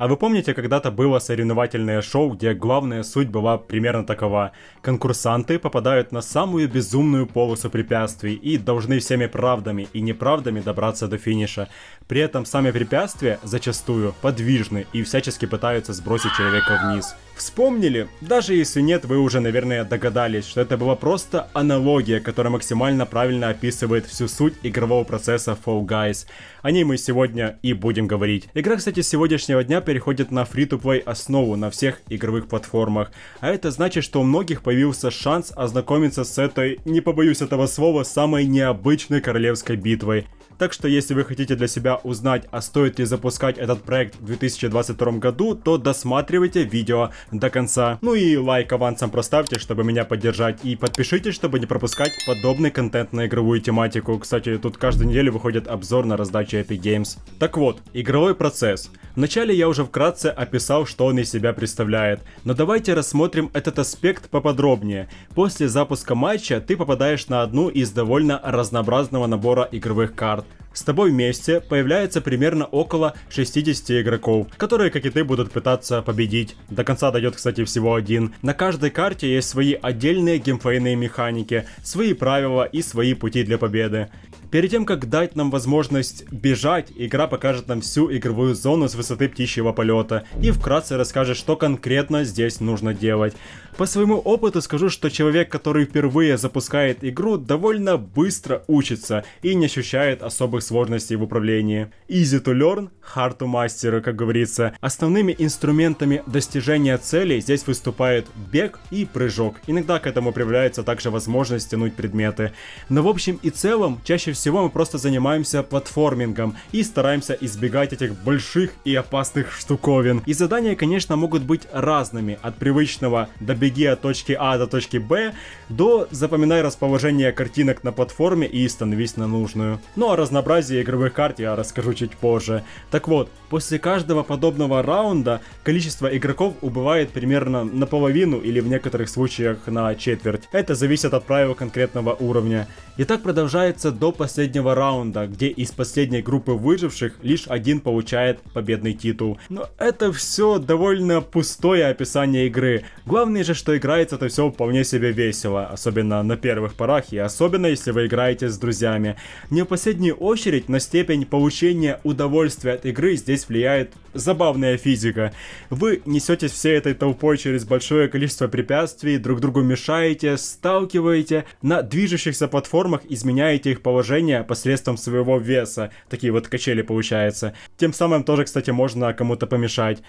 А вы помните, когда-то было соревновательное шоу, где главная суть была примерно такова. Конкурсанты попадают на самую безумную полосу препятствий и должны всеми правдами и неправдами добраться до финиша. При этом сами препятствия зачастую подвижны и всячески пытаются сбросить человека вниз вспомнили, даже если нет, вы уже, наверное, догадались, что это была просто аналогия, которая максимально правильно описывает всю суть игрового процесса Fall Guys. О ней мы сегодня и будем говорить. Игра, кстати, с сегодняшнего дня переходит на free-to-play основу на всех игровых платформах, а это значит, что у многих появился шанс ознакомиться с этой, не побоюсь этого слова, самой необычной королевской битвой. Так что если вы хотите для себя узнать, а стоит ли запускать этот проект в 2022 году, то досматривайте видео до конца. Ну и лайк авансом проставьте, чтобы меня поддержать. И подпишитесь, чтобы не пропускать подобный контент на игровую тематику. Кстати, тут каждую неделю выходит обзор на раздачу Epic Games. Так вот, игровой процесс. Вначале я уже вкратце описал, что он из себя представляет. Но давайте рассмотрим этот аспект поподробнее. После запуска матча ты попадаешь на одну из довольно разнообразного набора игровых карт. С тобой вместе появляется примерно около 60 игроков, которые, как и ты, будут пытаться победить. До конца дойдет, кстати, всего один. На каждой карте есть свои отдельные геймплейные механики, свои правила и свои пути для победы. Перед тем, как дать нам возможность бежать, игра покажет нам всю игровую зону с высоты птичьего полета и вкратце расскажет, что конкретно здесь нужно делать. По своему опыту скажу, что человек, который впервые запускает игру, довольно быстро учится и не ощущает особых сложностей в управлении. Easy to learn, hard to master, как говорится. Основными инструментами достижения цели здесь выступают бег и прыжок. Иногда к этому проявляется также возможность тянуть предметы. Но в общем и целом, чаще всего всего мы просто занимаемся платформингом и стараемся избегать этих больших и опасных штуковин. И задания, конечно, могут быть разными, от привычного «добеги от точки А до точки Б» до «запоминай расположение картинок на платформе и становись на нужную». Ну а разнообразие игровых карт я расскажу чуть позже. Так вот, после каждого подобного раунда количество игроков убывает примерно наполовину или в некоторых случаях на четверть. Это зависит от правил конкретного уровня. И так продолжается до последнего последнего раунда, где из последней группы выживших лишь один получает победный титул. Но это все довольно пустое описание игры. Главное же, что играется это все вполне себе весело, особенно на первых порах и особенно если вы играете с друзьями. Не в последнюю очередь на степень получения удовольствия от игры здесь влияет забавная физика. Вы несетесь всей этой толпой через большое количество препятствий, друг другу мешаете, сталкиваете, на движущихся платформах изменяете их положение движения посредством своего веса. Такие вот качели получаются, Тем самым тоже, кстати, можно кому-то помешать.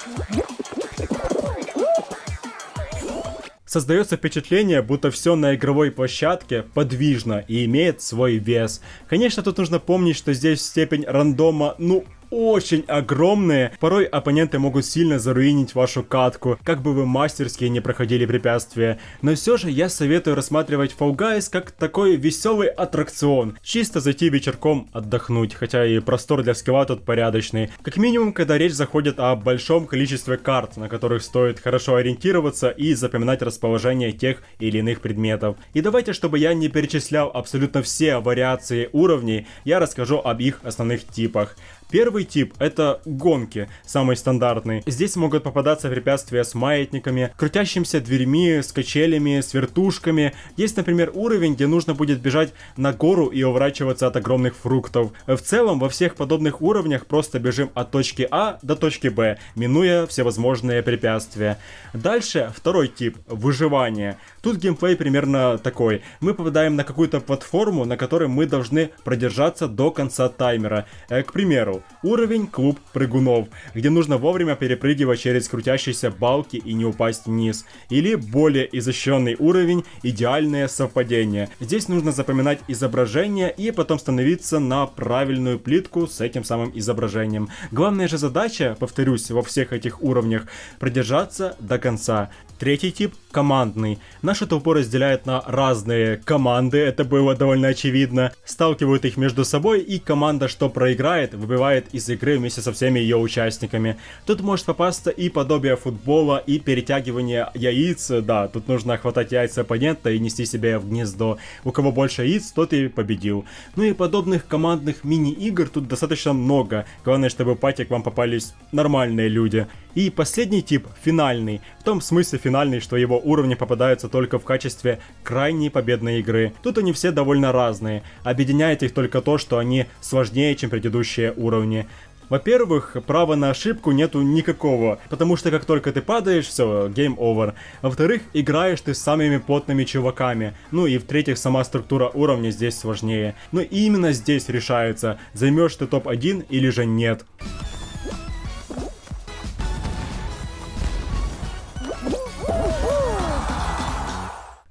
Создается впечатление, будто все на игровой площадке подвижно и имеет свой вес. Конечно, тут нужно помнить, что здесь степень рандома, ну, очень огромные, порой оппоненты могут сильно заруинить вашу катку, как бы вы мастерски не проходили препятствия. Но все же я советую рассматривать Fall Guys как такой веселый аттракцион. Чисто зайти вечерком отдохнуть, хотя и простор для скилла тут порядочный. Как минимум, когда речь заходит о большом количестве карт, на которых стоит хорошо ориентироваться и запоминать расположение тех или иных предметов. И давайте, чтобы я не перечислял абсолютно все вариации уровней, я расскажу об их основных типах. Первый тип — это гонки, самый стандартный. Здесь могут попадаться препятствия с маятниками, крутящимися дверьми, с качелями, с вертушками. Есть, например, уровень, где нужно будет бежать на гору и уворачиваться от огромных фруктов. В целом, во всех подобных уровнях просто бежим от точки А до точки Б, минуя всевозможные препятствия. Дальше второй тип — выживание. Тут геймплей примерно такой. Мы попадаем на какую-то платформу, на которой мы должны продержаться до конца таймера. Э, к примеру, Уровень Клуб Прыгунов, где нужно вовремя перепрыгивать через крутящиеся балки и не упасть вниз. Или более изощренный уровень Идеальное совпадение. Здесь нужно запоминать изображение и потом становиться на правильную плитку с этим самым изображением. Главная же задача, повторюсь, во всех этих уровнях, продержаться до конца. Третий тип – командный. Нашу толпу разделяют на разные команды, это было довольно очевидно. Сталкивают их между собой и команда, что проиграет, выбивает выбывает из игры вместе со всеми ее участниками. Тут может попасться и подобие футбола, и перетягивание яиц, да, тут нужно хватать яйца оппонента и нести себя в гнездо. У кого больше яиц, тот и победил. Ну и подобных командных мини-игр тут достаточно много, главное, чтобы в патик вам попались нормальные люди. И последний тип — финальный. В том смысле финальный, что его уровни попадаются только в качестве крайней победной игры. Тут они все довольно разные. Объединяет их только то, что они сложнее, чем предыдущие уровни. Во-первых, права на ошибку нету никакого, потому что как только ты падаешь, все, Game Over. Во-вторых, играешь ты с самыми потными чуваками. Ну и в-третьих, сама структура уровня здесь сложнее. Но именно здесь решается, займешь ты топ-1 или же нет.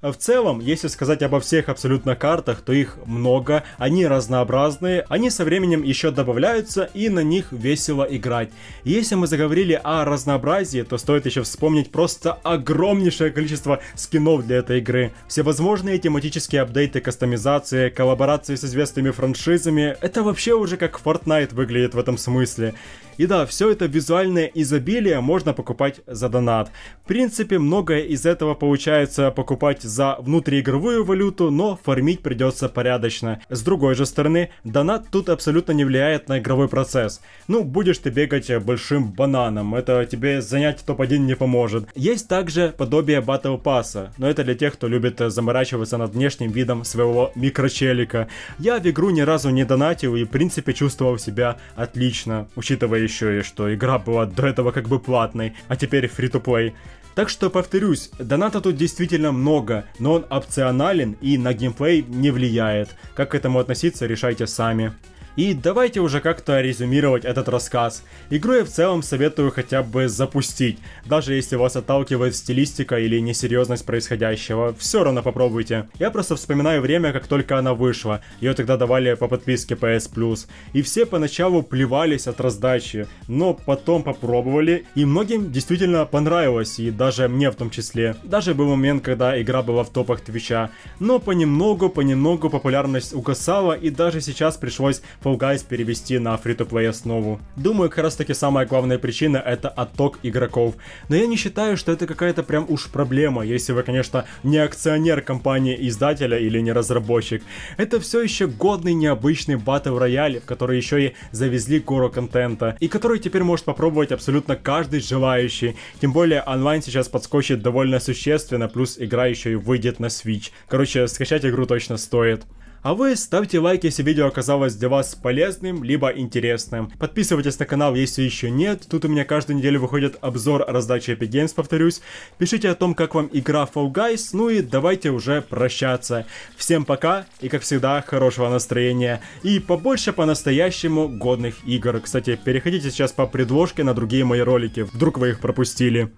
В целом, если сказать обо всех абсолютно картах, то их много, они разнообразные, они со временем еще добавляются и на них весело играть. Если мы заговорили о разнообразии, то стоит еще вспомнить просто огромнейшее количество скинов для этой игры. Всевозможные тематические апдейты, кастомизации, коллаборации с известными франшизами, это вообще уже как Fortnite выглядит в этом смысле. И да, все это визуальное изобилие можно покупать за донат. В принципе, многое из этого получается покупать за внутриигровую валюту, но фармить придется порядочно. С другой же стороны, донат тут абсолютно не влияет на игровой процесс. Ну, будешь ты бегать большим бананом, это тебе занять топ-1 не поможет. Есть также подобие батл пасса, но это для тех, кто любит заморачиваться над внешним видом своего микрочелика. Я в игру ни разу не донатил и в принципе чувствовал себя отлично, учитывая еще и что игра была до этого как бы платной, а теперь фри-то-плей. Так что, повторюсь, доната тут действительно много, но он опционален и на геймплей не влияет. Как к этому относиться, решайте сами. И давайте уже как-то резюмировать этот рассказ. Игру я в целом советую хотя бы запустить, даже если вас отталкивает стилистика или несерьезность происходящего, все равно попробуйте. Я просто вспоминаю время, как только она вышла, ее тогда давали по подписке PS Plus, и все поначалу плевались от раздачи, но потом попробовали, и многим действительно понравилось, и даже мне в том числе. Даже был момент, когда игра была в топах Твича, но понемногу, понемногу популярность угасала, и даже сейчас пришлось Fall Guys перевести на фри-то-плей основу. Думаю, как раз таки самая главная причина это отток игроков. Но я не считаю, что это какая-то прям уж проблема, если вы, конечно, не акционер компании-издателя или не разработчик. Это все еще годный необычный батл рояль, в который еще и завезли гору контента, и который теперь может попробовать абсолютно каждый желающий. Тем более онлайн сейчас подскочит довольно существенно, плюс игра еще и выйдет на Switch. Короче, скачать игру точно стоит. А вы ставьте лайк, если видео оказалось для вас полезным, либо интересным. Подписывайтесь на канал, если еще нет. Тут у меня каждую неделю выходит обзор раздачи Epic Games, повторюсь. Пишите о том, как вам игра Fall Guys, ну и давайте уже прощаться. Всем пока, и как всегда, хорошего настроения. И побольше по-настоящему годных игр. Кстати, переходите сейчас по предложке на другие мои ролики, вдруг вы их пропустили.